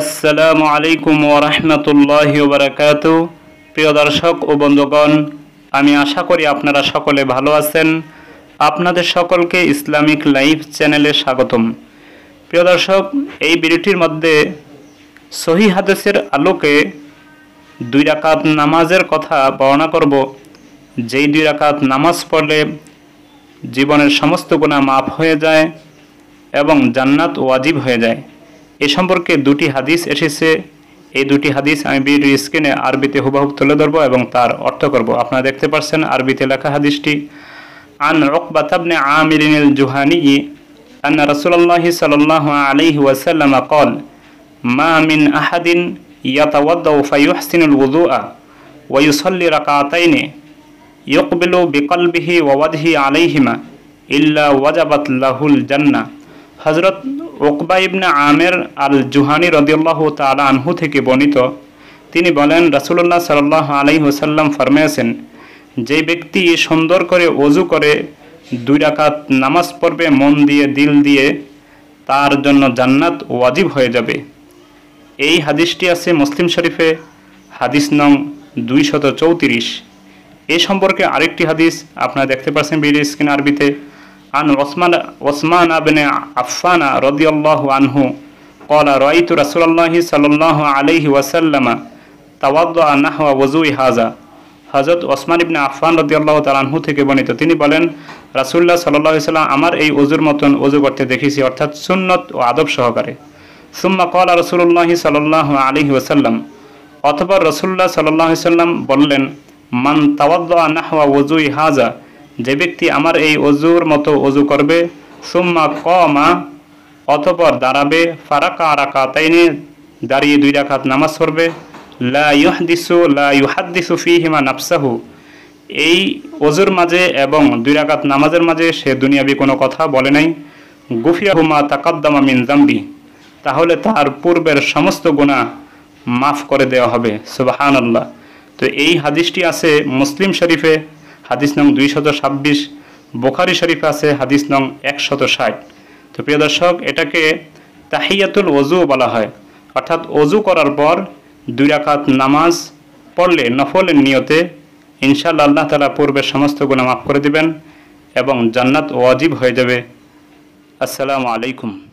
আসসালামু আলাইকুম ওরহমতুল্লাহ বারাকাত প্রিয় দর্শক ও বন্ধুগণ আমি আশা করি আপনারা সকলে ভালো আছেন আপনাদের সকলকে ইসলামিক লাইফ চ্যানেলে স্বাগতম প্রিয় দর্শক এই ভিডিওটির মধ্যে সহি হাদেসের আলোকে দুই রাকাত নামাজের কথা বর্ণনা করব যেই দুই রাকাত নামাজ পড়লে জীবনের সমস্ত গুণা মাফ হয়ে যায় এবং জান্নাত ওয়াজিব হয়ে যায় এ সম্পর্কে দুটি হাদিস এসেছে এই দুটি হাদিস আমি বিডির স্ক্রিনে আরবিতে হুবাহুব তুলে ধরবো এবং তার অর্থ করব আপনারা দেখতে পাচ্ছেন আরবিতে লেখা হাদিসটি আন রকবাতাবনে আমিরিনিল জুহানি আন রসুল্লাহ সাল আলি ওয়াসাল্লাম কল মা মিন আহাদিন ইয়াতাওয়াদ্দাউ ফাইহসিনুল উদু আ ওয়াইসল্লি রাকা আতাইনে ইয়কবিলু বিকল্বিহি ওয়াদহি আলাইহিমা ইল্লা ওয়াজাবাত লাহুল জান্না হজরত ওকবা ইবনা আমের আল জুহানি রদিউল্লাহ তালা আনহু থেকে বর্ণিত তিনি বলেন রাসুল্লাহ সাল আলাই হোসাল্লাম ফরমাইয়াছেন যে ব্যক্তি সুন্দর করে অজু করে দুই রাকাত নামাজ পড়বে মন দিয়ে দিল দিয়ে তার জন্য জান্নাত ওয়াজিব হয়ে যাবে এই হাদিসটি আছে মুসলিম শরীফে হাদিস নং দুইশত চৌত্রিশ এ সম্পর্কে আরেকটি হাদিস আপনারা দেখতে পাচ্ছেন বিডি স্ক্রিন আরবিতে عن عثمان عثمان بن عفان رضي الله عنه قال رأيت رسول الله صلى الله عليه وسلم তাওয়াদ্দা نحو وضوء هذا হজরত ওসমান ইবনে আফফান রদিয়াল্লাহ তালানহু থেকে বর্ণিত তিনি বলেন রাসুল্লাহ সাল্লাহ সাল্লাম আমার এই অজুর মতন অজু করতে দেখেছি অর্থাৎ সুন্নত ও আদব সহকারে সুম্মা কলা রসুল্লাহি সাল্লাহ আলী ওসাল্লাম অথবা রসুল্লাহ সাল্লাহ সাল্লাম বললেন মান তাওয়াদ্দা নাহওয়া ওজুই হাজা যে ব্যক্তি আমার এই অজুর মতো অজু করবে সুম্মা কমা অথপর দাঁড়াবে ফারাকা রাকা তাইনে দাঁড়িয়ে দুই রাখাত নামাজ পড়বে লা ইউহাদিসু লা ফি হিমা নাফসাহু এই অজুর মাঝে এবং দুই রাকাত নামাজের মাঝে সে দুনিয়াবি কোনো কথা বলে নাই গুফিয়া হুমা তাকাদ্দামা মিন জাম্বি তাহলে তার পূর্বের সমস্ত গুণা মাফ করে দেওয়া হবে সুবাহান আল্লাহ তো এই হাদিসটি আছে মুসলিম শরীফে হাদিস নং দুইশত ছাব্বিশ বোখারি শরীফ আছে হাদিস নং একশত ষাট তো প্রিয় দর্শক এটাকে তাহিয়াতুল অজু বলা হয় অর্থাৎ অজু করার পর দুই রাকাত নামাজ পড়লে নফলের নিয়তে ইনশাল্লা আল্লাহ তালা পূর্বের সমস্ত গুণা মাফ করে দেবেন এবং জান্নাত ওয়াজিব হয়ে যাবে আসসালামু আলাইকুম